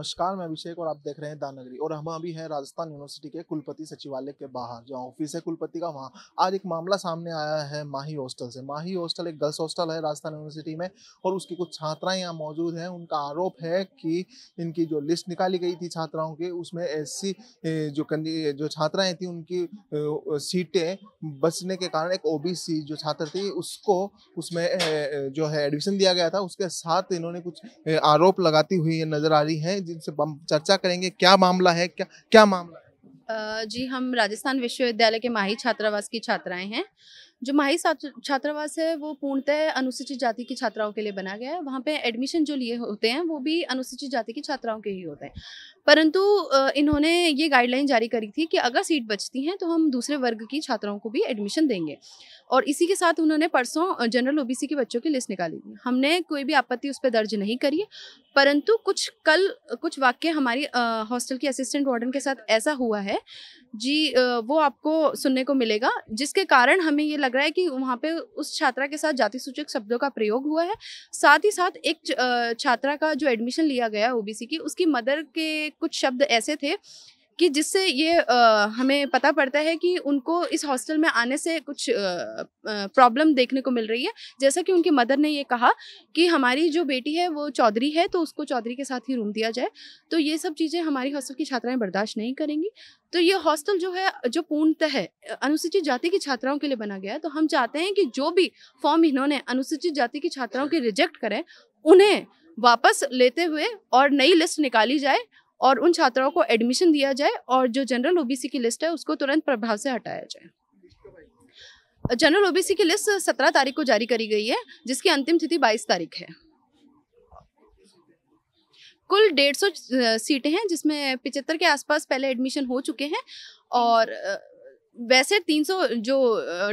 नमस्कार मैं अभिषेक और आप देख रहे हैं दानगरी और हम अभी हैं राजस्थान यूनिवर्सिटी के कुलपति सचिवालय के बाहर जहाँ ऑफिस है कुलपति का वहाँ आज एक मामला सामने आया है माही हॉस्टल से माही हॉस्टल एक गर्ल्स हॉस्टल है राजस्थान यूनिवर्सिटी में और उसकी कुछ छात्राएं यहाँ मौजूद हैं उनका आरोप है कि इनकी जो लिस्ट निकाली गई थी छात्राओं की उसमें ऐसी जो जो छात्राएं थी उनकी सीटें बचने के कारण एक ओ जो छात्र थी उसको उसमें जो है एडमिशन दिया गया था उसके साथ इन्होंने कुछ आरोप लगाती हुई नजर आ रही है जिनसे हम चर्चा करेंगे क्या मामला है क्या क्या मामला है जी हम राजस्थान विश्वविद्यालय के माही छात्रावास की छात्राएं हैं जो माही छात्रावास है वो पूर्णतः अनुसूचित जाति की छात्राओं के लिए बना गया है वहाँ पे एडमिशन जो लिए होते हैं वो भी अनुसूचित जाति की छात्राओं के ही होते हैं परंतु इन्होंने ये गाइडलाइन जारी करी थी कि अगर सीट बचती हैं तो हम दूसरे वर्ग की छात्राओं को भी एडमिशन देंगे और इसी के साथ उन्होंने परसों जनरल ओ के बच्चों की लिस्ट निकाली थी हमने कोई भी आपत्ति उस पर दर्ज नहीं करी परंतु कुछ कल कुछ वाक्य हमारी हॉस्टल की असिस्टेंट वार्डन के साथ ऐसा हुआ है जी वो आपको सुनने को मिलेगा जिसके कारण हमें ये लग रहा है कि वहाँ पे उस छात्रा के साथ जाति सूचक शब्दों का प्रयोग हुआ है साथ ही साथ एक छात्रा का जो एडमिशन लिया गया ओबीसी की उसकी मदर के कुछ शब्द ऐसे थे कि जिससे ये आ, हमें पता पड़ता है कि उनको इस हॉस्टल में आने से कुछ प्रॉब्लम देखने को मिल रही है जैसा कि उनकी मदर ने ये कहा कि हमारी जो बेटी है वो चौधरी है तो उसको चौधरी के साथ ही रूम दिया जाए तो ये सब चीज़ें हमारी हॉस्टल की छात्राएं बर्दाश्त नहीं करेंगी तो ये हॉस्टल जो है जो पूर्णतः अनुसूचित जाति की छात्राओं के लिए बना गया है तो हम चाहते हैं कि जो भी फॉर्म इन्होंने अनुसूचित जाति की छात्राओं के रिजेक्ट करें उन्हें वापस लेते हुए और नई लिस्ट निकाली जाए और उन छात्राओं को एडमिशन दिया जाए और जो जनरल ओबीसी की लिस्ट है उसको तुरंत प्रभाव से हटाया जाए जनरल ओबीसी की लिस्ट सत्रह तारीख को जारी करी गई है जिसकी अंतिम तिथि बाईस तारीख है कुल डेढ़ सौ सीटें हैं जिसमें पिचहत्तर के आसपास पहले एडमिशन हो चुके हैं और वैसे 300 जो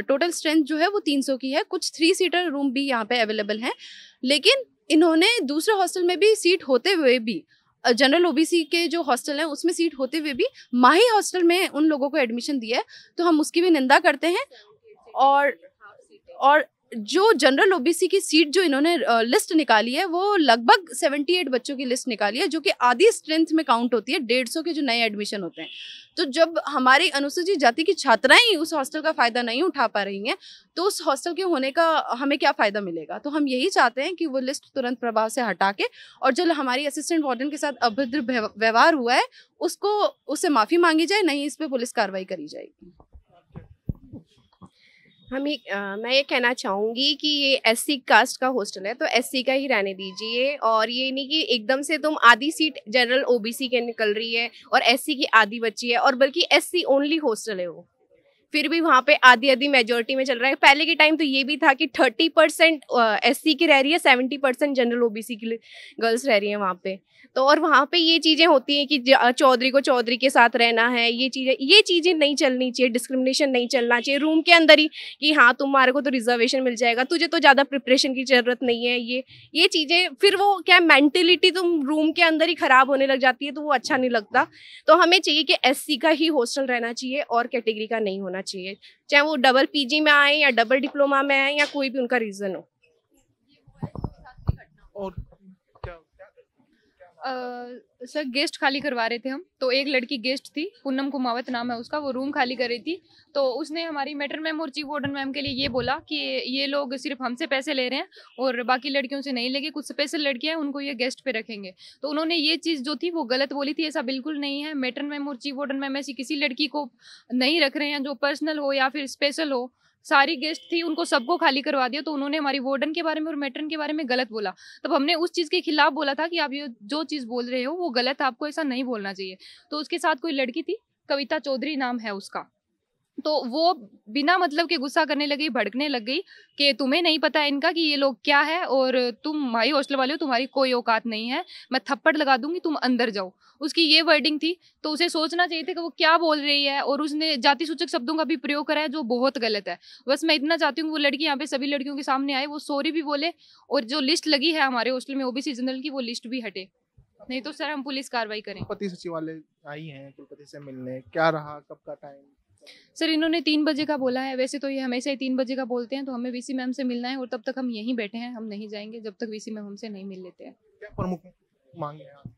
टोटल स्ट्रेंथ जो है वो 300 की है कुछ थ्री सीटर रूम भी यहाँ पे अवेलेबल हैं लेकिन इन्होंने दूसरे हॉस्टल में भी सीट होते हुए भी जनरल ओबीसी के जो हॉस्टल हैं उसमें सीट होते हुए भी माही हॉस्टल में उन लोगों को एडमिशन दिया है तो हम उसकी भी निंदा करते हैं और और जो जनरल ओबीसी की सीट जो इन्होंने लिस्ट निकाली है वो लगभग 78 बच्चों की लिस्ट निकाली है जो कि आधी स्ट्रेंथ में काउंट होती है डेढ़ सौ के जो नए एडमिशन होते हैं तो जब हमारी अनुसूचित जाति की छात्राएं उस हॉस्टल का फ़ायदा नहीं उठा पा रही हैं तो उस हॉस्टल के होने का हमें क्या फ़ायदा मिलेगा तो हम यही चाहते हैं कि वो लिस्ट तुरंत प्रभाव से हटा के और जो हमारी असिस्टेंट वार्डन के साथ अभद्र व्यवहार हुआ है उसको उससे माफ़ी मांगी जाए नहीं इस पर पुलिस कार्रवाई करी जाएगी हम ये आ, मैं ये कहना चाहूँगी कि ये एस सी कास्ट का हॉस्टल है तो एस सी का ही रहने दीजिए और ये नहीं कि एकदम से तुम आधी सीट जनरल ओबीसी के निकल रही है और एस सी की आधी बच्ची है और बल्कि एस सी ओनली हॉस्टल है वो फिर भी वहाँ पे आधी आधी मेजोरिटी में चल रहा है पहले के टाइम तो ये भी था कि थर्टी परसेंट एस की रह रही है seventy percent general O B की गर्ल्स रह रही हैं वहाँ पे तो और वहाँ पे ये चीज़ें होती हैं कि चौधरी को चौधरी के साथ रहना है ये चीज़ें ये चीज़ें नहीं चलनी चाहिए डिस्क्रिमिनेशन नहीं चलना चाहिए रूम के अंदर ही कि हाँ तुम्हारे को तो रिजर्वेशन मिल जाएगा तुझे तो ज़्यादा प्रिपरेशन की ज़रूरत नहीं है ये ये चीज़ें फिर वो क्या मैंटेलिटी तुम रूम के अंदर ही ख़राब होने लग जाती है तो वो अच्छा नहीं लगता तो हमें चाहिए कि एस का ही हॉस्टल रहना चाहिए और कैटेगरी का नहीं होना होना चाहिए चाहे वो डबल पीजी में आए या डबल डिप्लोमा में आए या कोई भी उनका रीज़न हो और सर गेस्ट खाली करवा रहे थे हम तो एक लड़की गेस्ट थी पूनम कुमावत नाम है उसका वो रूम खाली कर रही थी तो उसने हमारी मेटर मैम और चीफ वार्डन मैम के लिए ये बोला कि ये लोग सिर्फ हमसे पैसे ले रहे हैं और बाकी लड़कियों से नहीं लेंगे कुछ स्पेशल लड़कियाँ हैं उनको ये गेस्ट पे रखेंगे तो उन्होंने ये चीज़ जो थी वो गलत बोली थी ऐसा बिल्कुल नहीं है मेटर मैम और चीफ वार्डन मैम ऐसी किसी लड़की को नहीं रख रहे हैं जो पर्सनल हो या फिर स्पेशल हो सारी गेस्ट थी उनको सबको खाली करवा दिया तो उन्होंने हमारी वार्डन के बारे में और मेटरन के बारे में गलत बोला तब हमने उस चीज़ के खिलाफ बोला था कि आप ये जो चीज़ बोल रहे हो वो गलत है आपको ऐसा नहीं बोलना चाहिए तो उसके साथ कोई लड़की थी कविता चौधरी नाम है उसका तो वो बिना मतलब के गुस्सा करने लगी भड़कने लग गई कि तुम्हें नहीं पता है इनका कि ये लोग क्या है और तुम माई हॉस्टल वाले हो तुम्हारी कोई औकात नहीं है मैं थप्पड़ लगा दूंगी तुम अंदर जाओ उसकी ये वर्डिंग थी तो उसे सोचना चाहिए था कि वो क्या बोल रही है और उसने जाति सूचक शब्दों का भी प्रयोग करा है जो बहुत गलत है बस मैं इतना चाहती हूँ वो लड़की यहाँ पे सभी लड़कियों के सामने आए वो सॉरी भी बोले और जो लिस्ट लगी है हमारे हॉस्टल में ओबीसी जनरल की वो लिस्ट भी हटे नहीं तो सर हम पुलिस कार्रवाई करें पति सचिवालय आई हैं कुलपति से मिलने क्या रहा कब का टाइम सर इन्होंने तीन बजे का बोला है वैसे तो ये हमेशा ही तीन बजे का बोलते हैं तो हमें वीसी मैम से मिलना है और तब तक हम यहीं बैठे हैं हम नहीं जाएंगे जब तक वीसी मैम हमसे नहीं मिल लेते हैं क्या प्रमुख मांगे हैं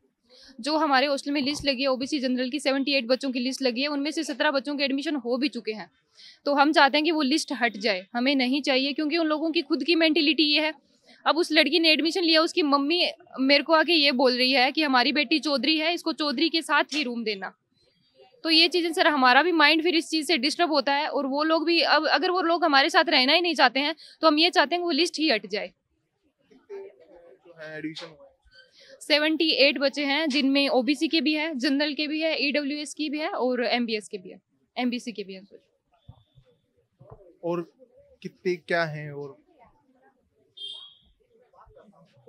जो हमारे हॉस्टल में लिस्ट लगी है ओबीसी जनरल की 78 बच्चों की लिस्ट लगी है उनमें से 17 बच्चों के एडमिशन हो भी चुके हैं तो हम चाहते हैं कि वो लिस्ट हट जाए हमें नहीं चाहिए क्योंकि उन लोगों की खुद की मैंटिलिटी ये है अब उस लड़की ने एडमिशन लिया उसकी मम्मी मेरे को आके ये बोल रही है कि हमारी बेटी चौधरी है इसको चौधरी के साथ ही रूम देना तो ये चीज़ें सर हमारा भी माइंड फिर इस चीज़ से डिस्टर्ब होता है और वो लोग भी अब अगर वो लोग हमारे साथ रहना ही नहीं चाहते हैं तो हम ये चाहते हैं कि वो लिस्ट ही हट जाए तो एडमिशन हुआ एट बच्चे हैं जिनमें ओबीसी के भी है जनरल के भी है एस e की भी है और एस के भी है सी के भी है और कितने क्या हैं और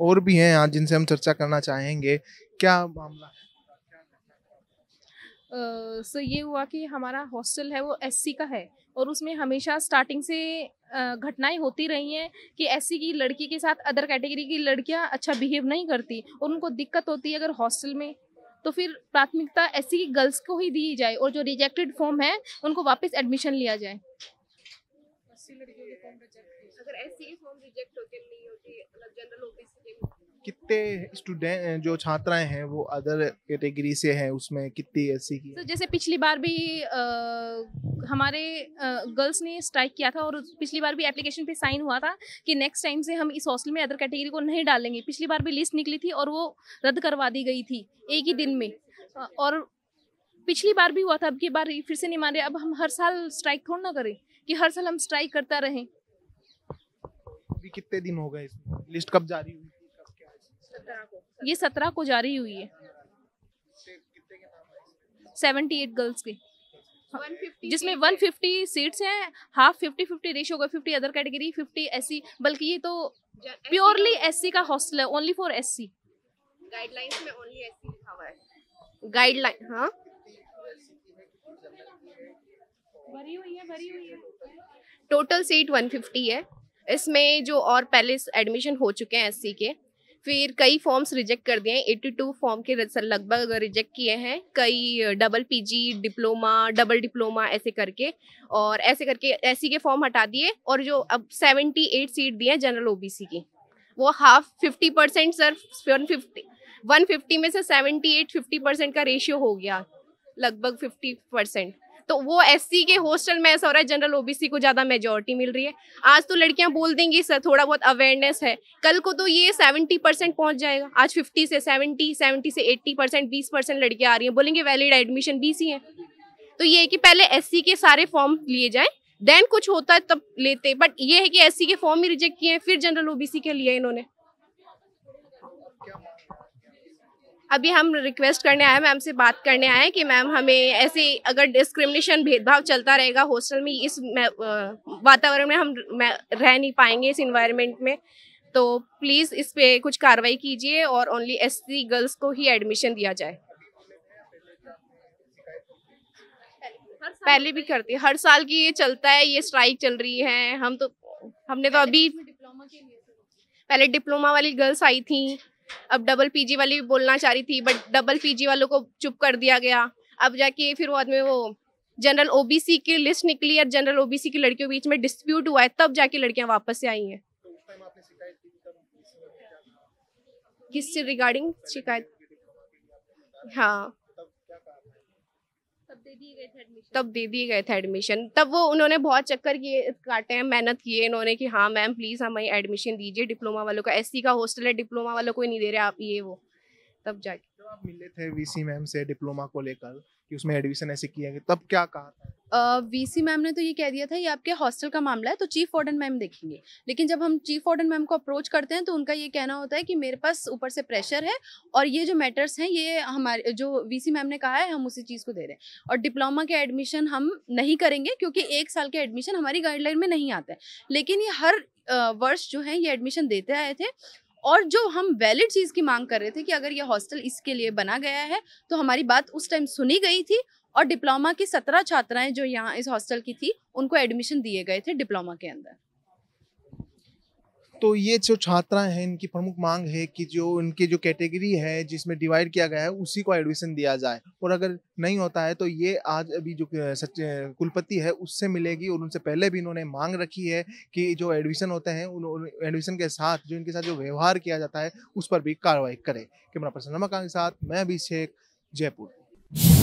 और भी हैं आज जिनसे हम चर्चा करना चाहेंगे क्या मामला है सो ये हुआ कि हमारा हॉस्टल है वो एससी का है और उसमें हमेशा स्टार्टिंग से घटनाएं होती रही हैं कि ऐसी की लड़की के साथ अदर कैटेगरी की लड़कियां अच्छा बिहेव नहीं करती और उनको दिक्कत होती है अगर हॉस्टल में तो फिर प्राथमिकता ऐसी की गर्ल्स को ही दी जाए और जो रिजेक्टेड फॉर्म है उनको वापस एडमिशन लिया जाए अगर ऐसी फॉर्म रिजेक्ट नहीं होती मतलब जनरल ओबीसी के कितने स्टूडेंट जो छात्राएं हैं वो अदर कैटेगरी से हैं उसमें कितनी ऐसी की so, जैसे पिछली बार भी आ, हमारे गर्ल्स ने स्ट्राइक किया था और पिछली बार भी एप्लीकेशन पे साइन हुआ था कि नेक्स्ट टाइम से हम इस हॉस्टल में अदर कैटेगरी को नहीं डालेंगे पिछली बार भी लिस्ट निकली थी और वो रद्द करवा दी गई थी एक ही दिन में और पिछली बार भी हुआ था अब की बार फिर से नहीं मान रहे अब हम हर साल स्ट्राइक थोड़ा ना करें कि हर साल हम स्ट्राइक करता रहें कितने दिन हो गए लिस्ट कब जारी हुई ये सत्रह को जारी हुई है सेवेंटी एट गर्ल्स की जिसमें वन फिफ्टी सीट्स हैं हाफ फिफ्टी फिफ्टी रेशियो का फिफ्टी अदर कैटेगरी 50 एससी बल्कि ये तो प्योरली एस सी का हॉस्टल है only for S C guidelines में ओनली एससी लिखा हुआ है गाइडलाइन हाँ भरी हुई है भरी हुई है टोटल सीट 150 है इसमें जो और पहले एडमिशन हो चुके हैं एससी के फिर कई फॉर्म्स रिजेक्ट कर दिए हैं एट्टी टू फॉर्म के लगभग रिजेक्ट किए हैं कई double PG diploma double diploma ऐसे करके और ऐसे करके ऐसी के फॉर्म हटा दिए और जो अब सेवेंटी एट सीट दी हैं जनरल ओबीसी की वो half fifty percent sir one fifty one fifty में से सेवेंटी एट फिफ्टी परसेंट का रेशियो हो गया लगभग फिफ्टी परसेंट तो वो एस के हॉस्टल में ऐसा हो रहा है जनरल ओबीसी को ज़्यादा मेजोरिटी मिल रही है आज तो लड़कियां बोल देंगी सर थोड़ा बहुत अवेयरनेस है कल को तो ये सेवेंटी परसेंट पहुँच जाएगा आज फिफ्टी से सेवेंटी सेवेंटी से एट्टी परसेंट बीस परसेंट लड़कियाँ आ रही हैं बोलेंगे वैलिड एडमिशन बी सी है तो ये है कि पहले एस के सारे फॉर्म लिए जाए देन कुछ होता है तब लेते बट ये है कि एस के फॉर्म ही रिजेक्ट किए हैं फिर जनरल ओबीसी के लिए इन्होंने अभी हम रिक्वेस्ट करने आए मैम से बात करने आए कि मैम हमें ऐसे अगर डिस्क्रिमिनेशन भेदभाव चलता रहेगा हॉस्टल में इस वातावरण में हम रह नहीं पाएंगे इस इन्वायरमेंट में तो प्लीज़ इस पर कुछ कार्रवाई कीजिए और ओनली एस गर्ल्स को ही एडमिशन दिया जाए पहले भी करती है हर साल की ये चलता है ये स्ट्राइक चल रही है हम तो हमने तो अभी डिप्लोमा के लिए पहले डिप्लोमा वाली गर्ल्स आई थी अब डबल पीजी वाली भी बोलना चाह रही थी बट डबल पीजी वालों को चुप कर दिया गया अब जाके फिर बाद में वो जनरल ओबीसी की लिस्ट निकली और जनरल ओबीसी की लड़कियों के बीच में डिस्प्यूट हुआ है तब जाके लड़कियां वापस से आई हैं किससे रिगार्डिंग शिकायत हाँ तब दे दिए गए थे एडमिशन तब वो उन्होंने बहुत चक्कर किए काटे हैं मेहनत किए इन्होंने कि हाँ मैम प्लीज़ हमें एडमिशन दीजिए डिप्लोमा वालों का एससी का हॉस्टल है डिप्लोमा वालों को ही नहीं दे रहे आप ये वो तब जाके तो आप मिले थे वीसी मैम से डिप्लोमा को लेकर कि उसमें एडमिशन ऐसे किया तब क्या कहा था वीसी uh, मैम ने तो ये कह दिया था ये आपके हॉस्टल का मामला है तो चीफ वार्डन मैम देखेंगे लेकिन जब हम चीफ वार्डन मैम को अप्रोच करते हैं तो उनका ये कहना होता है कि मेरे पास ऊपर से प्रेशर है और ये जो मैटर्स हैं ये हमारे जो सी मैम ने कहा है हम उसी चीज़ को दे रहे हैं और डिप्लोमा के एडमिशन हम नहीं करेंगे क्योंकि एक साल के एडमिशन हमारी गाइडलाइन में नहीं आता है लेकिन ये हर वर्ष जो है ये एडमिशन देते आए थे और जो हम वैलिड चीज़ की मांग कर रहे थे कि अगर ये हॉस्टल इसके लिए बना गया है तो हमारी बात उस टाइम सुनी गई थी और डिप्लोमा की सत्रह छात्राएं जो यहाँ इस हॉस्टल की थी उनको एडमिशन दिए गए थे डिप्लोमा के अंदर तो ये जो छात्राएं हैं इनकी प्रमुख मांग है कि जो इनके जो कैटेगरी है जिसमें डिवाइड किया गया है उसी को एडमिशन दिया जाए और अगर नहीं होता है तो ये आज अभी जो कुलपति है उससे मिलेगी और उनसे पहले भी इन्होंने मांग रखी है कि जो एडमिशन होते हैं उन एडमिशन के साथ जो इनके साथ जो व्यवहार किया जाता है उस पर भी कार्रवाई करें कैमरा पर्सन नमक के साथ मैं अभिषेक जयपुर